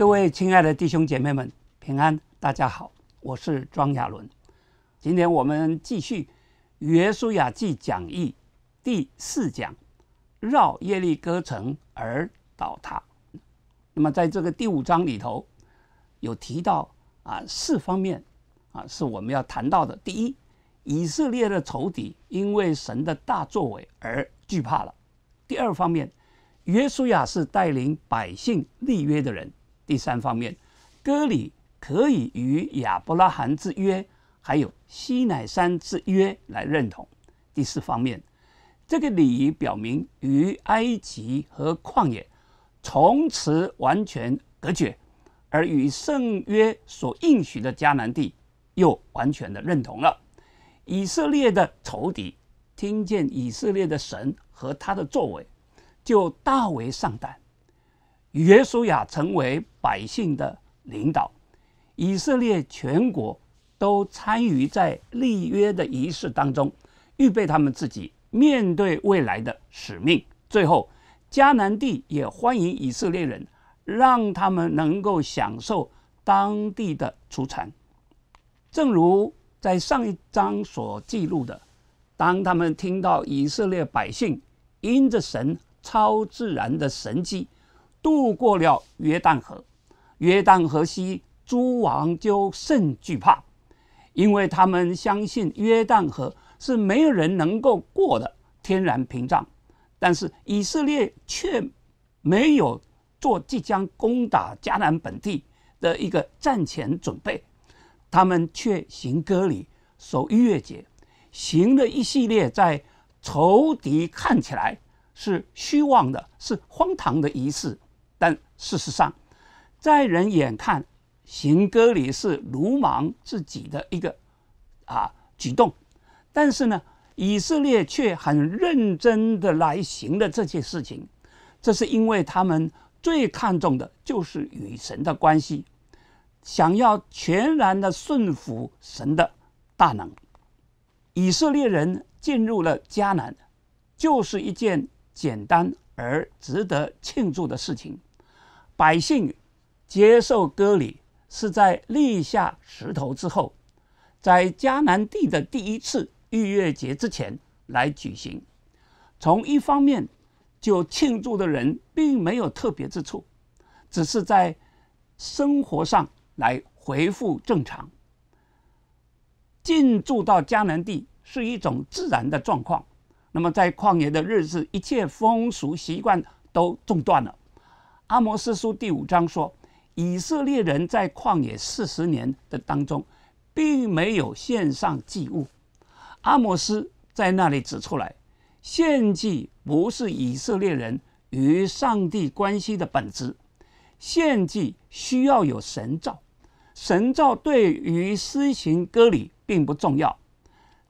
各位亲爱的弟兄姐妹们，平安，大家好，我是庄亚伦。今天我们继续《约书亚记》讲义第四讲，绕耶利哥城而倒塌。那么在这个第五章里头，有提到啊四方面啊是我们要谈到的。第一，以色列的仇敌因为神的大作为而惧怕了；第二方面，约书亚是带领百姓立约的人。第三方面，割礼可以与亚伯拉罕之约，还有西乃山之约来认同。第四方面，这个礼仪表明与埃及和旷野从此完全隔绝，而与圣约所应许的迦南地又完全的认同了。以色列的仇敌听见以色列的神和他的作为，就大为上胆。约书亚成为百姓的领导，以色列全国都参与在立约的仪式当中，预备他们自己面对未来的使命。最后，迦南地也欢迎以色列人，让他们能够享受当地的出产。正如在上一章所记录的，当他们听到以色列百姓因着神超自然的神迹。渡过了约旦河，约旦河西诸王就甚惧怕，因为他们相信约旦河是没有人能够过的天然屏障。但是以色列却没有做即将攻打迦南本地的一个战前准备，他们却行割礼、守逾越节，行了一系列在仇敌看起来是虚妄的、是荒唐的仪式。但事实上，在人眼看，行割礼是鲁莽自己的一个啊举动，但是呢，以色列却很认真的来行了这件事情。这是因为他们最看重的就是与神的关系，想要全然的顺服神的大能。以色列人进入了迦南，就是一件简单而值得庆祝的事情。百姓接受割礼是在立下石头之后，在迦南地的第一次逾越节之前来举行。从一方面，就庆祝的人并没有特别之处，只是在生活上来恢复正常。进驻到迦南地是一种自然的状况。那么在旷野的日子，一切风俗习惯都中断了。阿摩斯书第五章说，以色列人在旷野四十年的当中，并没有献上祭物。阿摩斯在那里指出来，献祭不是以色列人与上帝关系的本质。献祭需要有神照，神照对于施行割礼并不重要，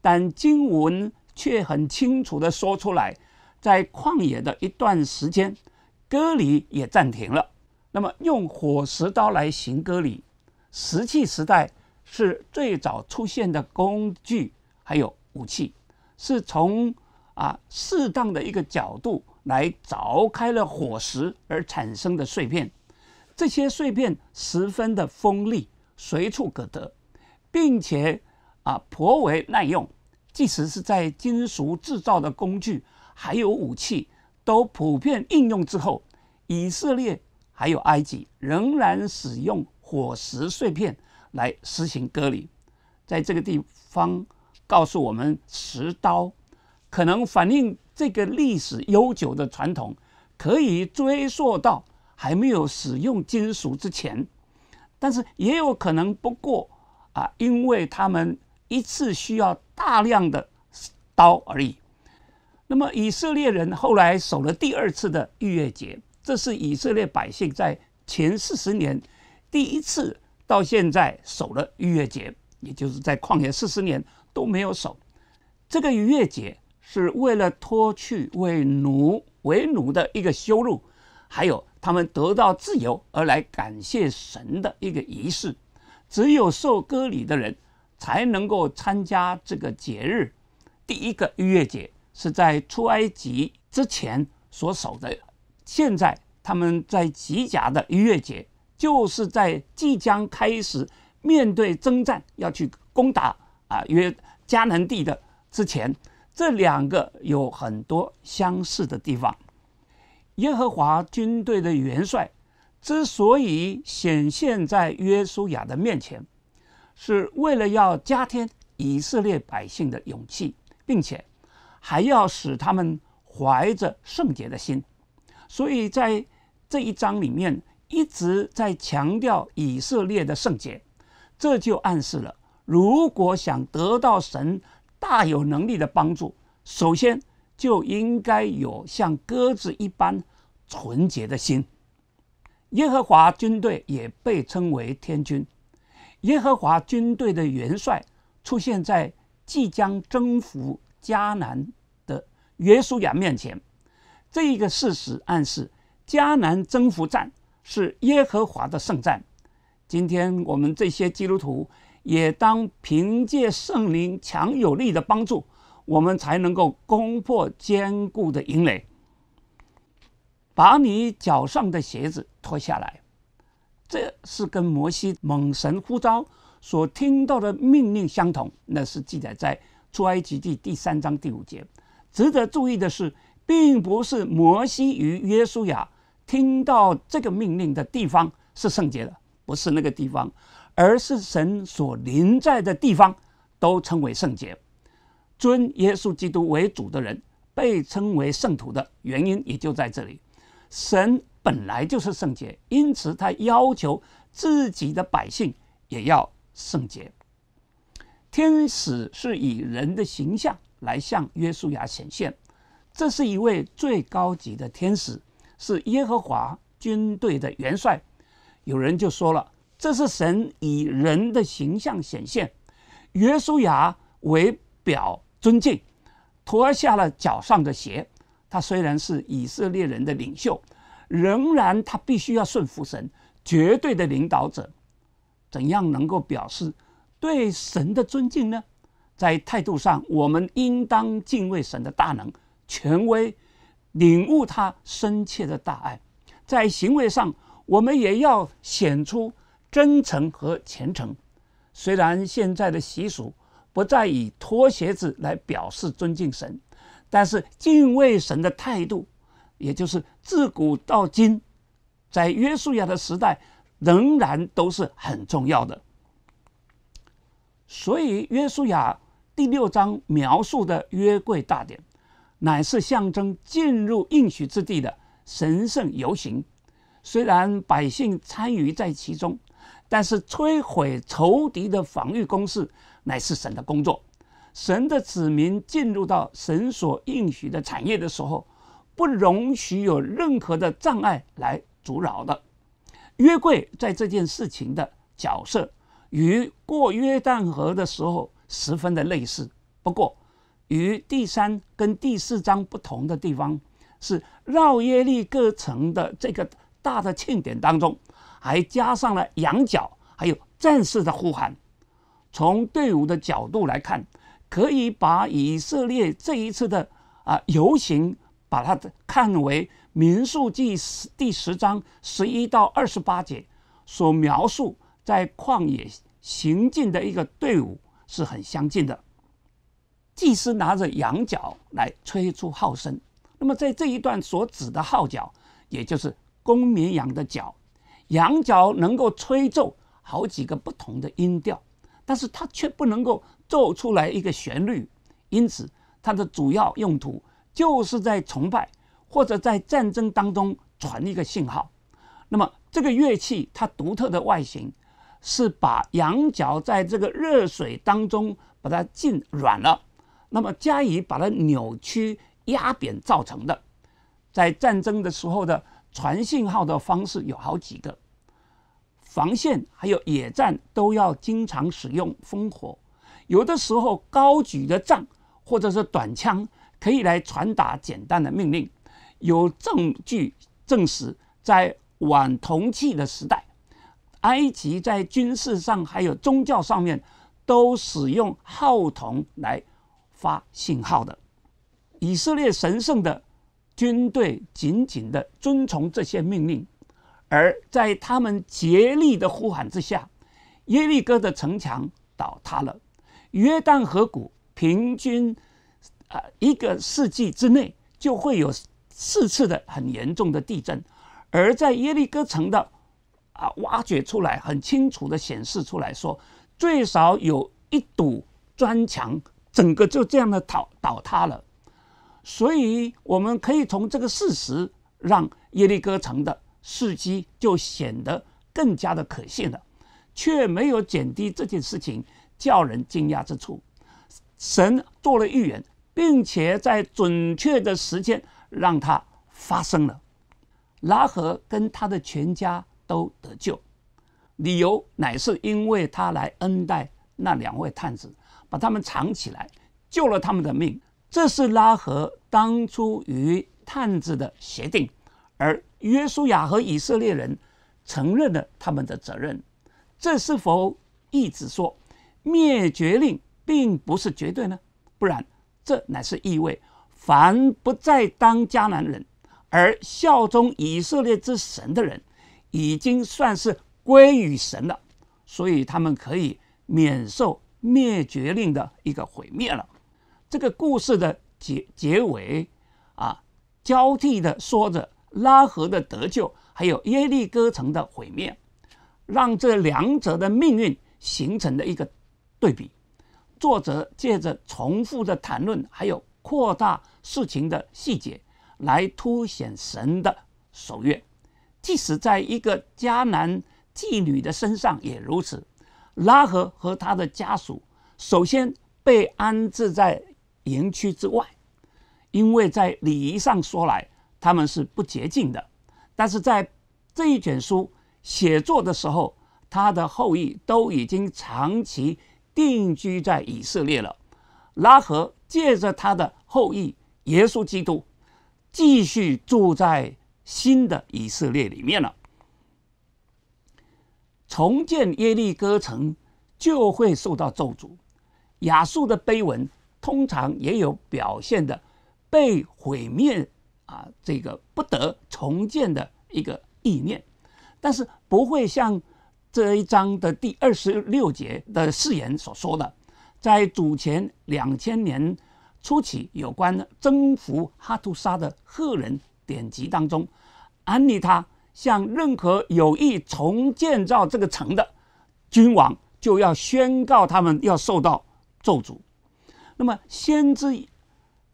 但经文却很清楚的说出来，在旷野的一段时间。割礼也暂停了。那么，用火石刀来行割礼，石器时代是最早出现的工具，还有武器，是从啊适当的一个角度来凿开了火石而产生的碎片。这些碎片十分的锋利，随处可得，并且啊颇为耐用，即使是在金属制造的工具还有武器。都普遍应用之后，以色列还有埃及仍然使用火石碎片来实行割礼。在这个地方告诉我们，石刀可能反映这个历史悠久的传统，可以追溯到还没有使用金属之前。但是也有可能，不过啊，因为他们一次需要大量的刀而已。那么，以色列人后来守了第二次的逾越节，这是以色列百姓在前四十年第一次到现在守了逾越节，也就是在旷野四十年都没有守。这个逾越节是为了脱去为奴为奴的一个羞辱，还有他们得到自由而来感谢神的一个仪式。只有受割礼的人才能够参加这个节日，第一个逾越节。是在出埃及之前所守的，现在他们在吉甲的逾越节，就是在即将开始面对征战要去攻打啊约迦南地的之前，这两个有很多相似的地方。耶和华军队的元帅之所以显现在约书亚的面前，是为了要加添以色列百姓的勇气，并且。还要使他们怀着圣洁的心，所以在这一章里面一直在强调以色列的圣洁，这就暗示了，如果想得到神大有能力的帮助，首先就应该有像鸽子一般纯洁的心。耶和华军队也被称为天军，耶和华军队的元帅出现在即将征服。迦南的约书亚面前，这一个事实暗示迦南征服战是耶和华的圣战。今天我们这些基督徒也当凭借圣灵强有力的帮助，我们才能够攻破坚固的营垒。把你脚上的鞋子脱下来，这是跟摩西蒙神呼召所听到的命令相同，那是记载在。出埃及记第三章第五节，值得注意的是，并不是摩西与约书亚听到这个命令的地方是圣洁的，不是那个地方，而是神所临在的地方都称为圣洁。尊耶稣基督为主的人被称为圣徒的原因也就在这里。神本来就是圣洁，因此他要求自己的百姓也要圣洁。天使是以人的形象来向约书亚显现，这是一位最高级的天使，是耶和华军队的元帅。有人就说了，这是神以人的形象显现，约书亚为表尊敬，脱下了脚上的鞋。他虽然是以色列人的领袖，仍然他必须要顺服神，绝对的领导者，怎样能够表示？对神的尊敬呢，在态度上，我们应当敬畏神的大能、权威，领悟他深切的大爱；在行为上，我们也要显出真诚和虔诚。虽然现在的习俗不再以脱鞋子来表示尊敬神，但是敬畏神的态度，也就是自古到今，在约书亚的时代，仍然都是很重要的。所以，约书亚第六章描述的约柜大典，乃是象征进入应许之地的神圣游行。虽然百姓参与在其中，但是摧毁仇敌的防御工事，乃是神的工作。神的子民进入到神所应许的产业的时候，不容许有任何的障碍来阻扰的。约柜在这件事情的角色。与过约旦河的时候十分的类似，不过与第三跟第四章不同的地方是，绕耶利哥城的这个大的庆典当中，还加上了羊角，还有战士的呼喊。从队伍的角度来看，可以把以色列这一次的啊游行，把它看为民数记第十章十一到二十八节所描述。在旷野行进的一个队伍是很相近的。祭司拿着羊角来吹出号声。那么，在这一段所指的号角，也就是公绵羊的角，羊角能够吹奏好几个不同的音调，但是它却不能够奏出来一个旋律。因此，它的主要用途就是在崇拜或者在战争当中传一个信号。那么，这个乐器它独特的外形。是把羊角在这个热水当中把它浸软了，那么加以把它扭曲压扁造成的。在战争的时候的传信号的方式有好几个，防线还有野战都要经常使用烽火，有的时候高举的杖或者是短枪可以来传达简单的命令。有证据证实，在晚铜器的时代。埃及在军事上还有宗教上面，都使用号筒来发信号的。以色列神圣的军队紧紧的遵从这些命令，而在他们竭力的呼喊之下，耶利哥的城墙倒塌了。约旦河谷平均，呃，一个世纪之内就会有四次的很严重的地震，而在耶利哥城的。啊，挖掘出来很清楚的显示出来，说最少有一堵砖墙整个就这样的倒倒塌了，所以我们可以从这个事实让耶利哥城的事迹就显得更加的可信了，却没有减低这件事情叫人惊讶之处。神做了预言，并且在准确的时间让它发生了。拉合跟他的全家。都得救，理由乃是因为他来恩待那两位探子，把他们藏起来，救了他们的命。这是拉合当初与探子的协定，而约书亚和以色列人承认了他们的责任。这是否意指说灭绝令并不是绝对呢？不然，这乃是意味凡不再当迦南人，而效忠以色列之神的人。已经算是归于神了，所以他们可以免受灭绝令的一个毁灭了。这个故事的结结尾啊，交替的说着拉合的得救，还有耶利哥城的毁灭，让这两者的命运形成了一个对比。作者借着重复的谈论，还有扩大事情的细节，来凸显神的守约。即使在一个迦南妓女的身上也如此。拉合和他的家属首先被安置在营区之外，因为在礼仪上说来他们是不洁净的。但是在这一卷书写作的时候，他的后裔都已经长期定居在以色列了。拉合借着他的后裔耶稣基督，继续住在。新的以色列里面了，重建耶利哥城就会受到咒诅。亚述的碑文通常也有表现的被毁灭啊，这个不得重建的一个意念，但是不会像这一章的第二十六节的誓言所说的，在主前两千年初期有关征服哈图沙的赫人典籍当中。安利他向任何有意重建造这个城的君王，就要宣告他们要受到咒诅。那么，先知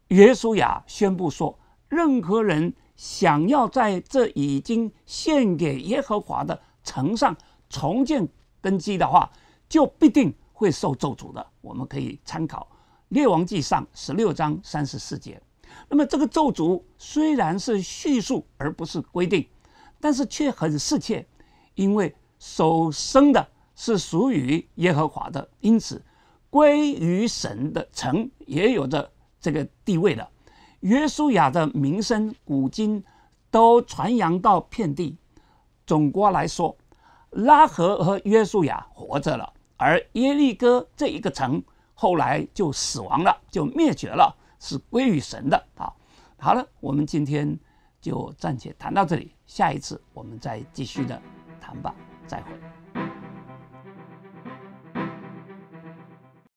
耶稣雅宣布说，任何人想要在这已经献给耶和华的城上重建根基的话，就必定会受咒诅的。我们可以参考《列王纪上》十六章三十四节。那么这个咒诅虽然是叙述而不是规定，但是却很适切，因为所生的是属于耶和华的，因此归于神的城也有着这个地位的。约书亚的名声古今都传扬到遍地。总括来说，拉合和约书亚活着了，而耶利哥这一个城后来就死亡了，就灭绝了。是归于神的。啊。好了，我们今天就暂且谈到这里，下一次我们再继续的谈吧，再会。